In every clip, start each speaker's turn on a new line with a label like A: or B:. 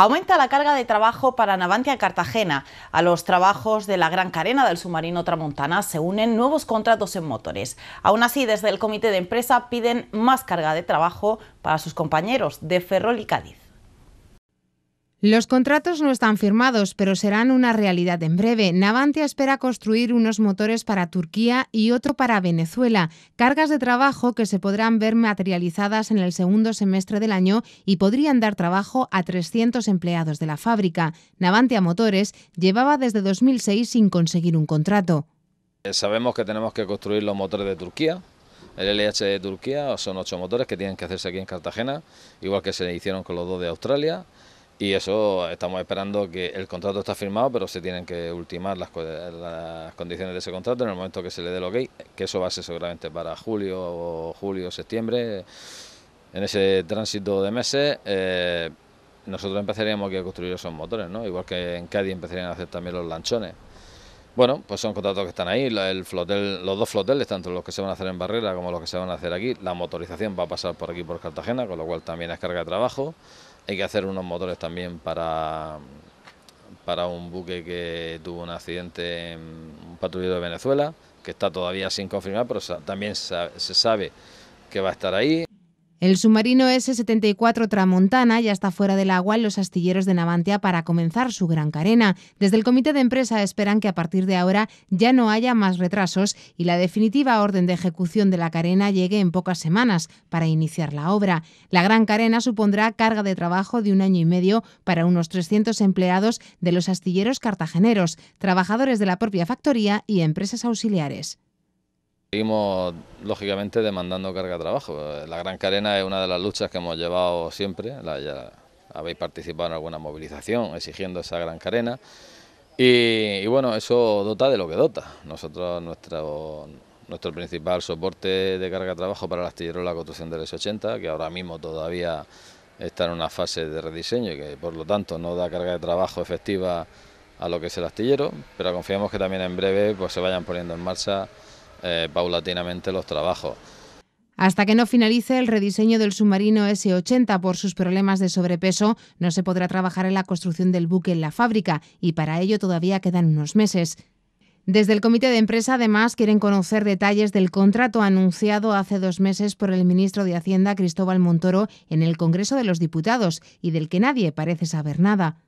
A: Aumenta la carga de trabajo para Navantia Cartagena. A los trabajos de la Gran Carena del submarino Tramontana se unen nuevos contratos en motores. Aún así, desde el comité de empresa piden más carga de trabajo para sus compañeros de Ferrol y Cádiz. Los contratos no están firmados, pero serán una realidad en breve. Navantia espera construir unos motores para Turquía y otro para Venezuela, cargas de trabajo que se podrán ver materializadas en el segundo semestre del año y podrían dar trabajo a 300 empleados de la fábrica. Navantia Motores llevaba desde 2006 sin conseguir un contrato.
B: Eh, sabemos que tenemos que construir los motores de Turquía, el LH de Turquía son ocho motores que tienen que hacerse aquí en Cartagena, igual que se hicieron con los dos de Australia y eso estamos esperando que el contrato está firmado, pero se tienen que ultimar las, condiciones de ese contrato en el momento que se le dé lo ok, que eso va a ser seguramente para julio o julio, septiembre. En ese tránsito de meses eh, nosotros empezaríamos que a construir esos motores, ¿no? igual que en Cádiz empezarían a hacer también los lanchones. Bueno, pues son contratos que están ahí, los dos floteles, tanto los que se van a hacer en Barrera como los que se van a hacer aquí. La motorización va a pasar por aquí, por Cartagena, con lo cual también es carga de trabajo hay que hacer unos motores también para, para un buque que tuvo un accidente en un patrullero de Venezuela, que está todavía sin confirmar, pero también se sabe que va a estar ahí.
A: El submarino S-74 Tramontana ya está fuera del agua en los astilleros de Navantia para comenzar su gran carena. Desde el comité de empresa esperan que a partir de ahora ya no haya más retrasos y la definitiva orden de ejecución de la carena llegue en pocas semanas para iniciar la obra. La gran carena supondrá carga de trabajo de un año y medio para unos 300 empleados de los astilleros cartageneros, trabajadores de la propia factoría y empresas auxiliares.
B: Seguimos, lógicamente, demandando carga de trabajo. La Gran Carena es una de las luchas que hemos llevado siempre. habéis participado en alguna movilización exigiendo esa Gran Carena. Y, bueno, eso dota de lo que dota. Nosotros, nuestro, nuestro principal soporte de carga de trabajo para el astillero es la construcción del S80, que ahora mismo todavía está en una fase de rediseño y que por lo tanto no da carga de trabajo efectiva a lo que es el astillero, pero confiamos que también en breve pues, se vayan poniendo en marcha eh, paulatinamente los trabajos.
A: Hasta que no finalice el rediseño del submarino S-80 por sus problemas de sobrepeso, no se podrá trabajar en la construcción del buque en la fábrica y para ello todavía quedan unos meses. Desde el comité de empresa, además, quieren conocer detalles del contrato anunciado hace dos meses por el ministro de Hacienda, Cristóbal Montoro, en el Congreso de los Diputados y del que nadie parece saber nada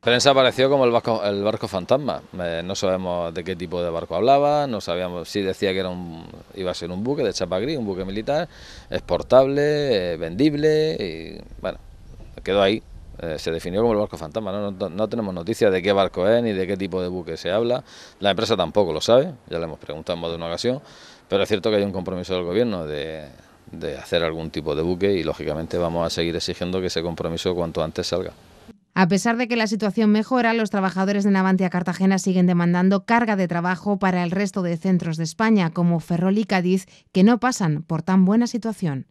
B: prensa apareció como el barco, el barco fantasma. Eh, no sabemos de qué tipo de barco hablaba, no sabíamos si decía que era un, iba a ser un buque de chapa gris, un buque militar, exportable, vendible, bueno, quedó ahí. Eh, se definió como el barco fantasma. ¿no? tenemos noticia de qué barco es ni de qué tipo de buque se habla. La empresa tampoco lo sabe, ya le hemos preguntado en más de una ocasión, pero es cierto que hay un compromiso del gobierno de, de hacer algún tipo de buque y lógicamente vamos a seguir exigiendo que ese compromiso cuanto antes salga.
A: A pesar de que la situación mejora, los trabajadores de Navantia Cartagena siguen demandando carga de trabajo para el resto de centros de España, como Ferrol y Cádiz, que no pasan por tan buena situación.